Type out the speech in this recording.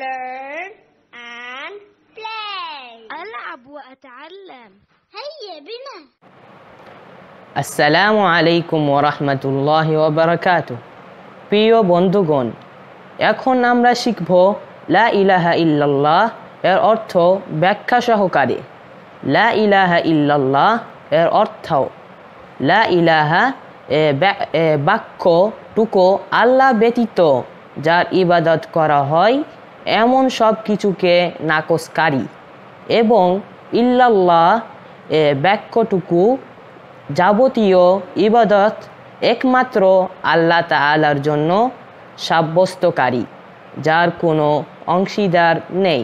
learn and play ألعب وأتعلم هيا بنا আসসালামু আলাইকুম ওরহমতুল্লাহ ওবরাকাত প্রিয় বন্ধুগণ এখন আমরা শিখব লা ইলাহা ইল্লাল্লাহ এর অর্থ ব্যাখ্যা সহকারে লা ইলাহা ইল্লাল্লাহ এর অর্থ লা ইলাহা বাক্য টুকো আল্লাহ ব্যতীত যার ইবাদত করা হয় এমন সব কিছুকে নাকসকারী এবং ইল্লাল্লাহ এ বাক্যটুকু যাবতীয় ইবাদত একমাত্র আল্লাহ তালার জন্য সাব্যস্তকারী যার কোনো অংশীদার নেই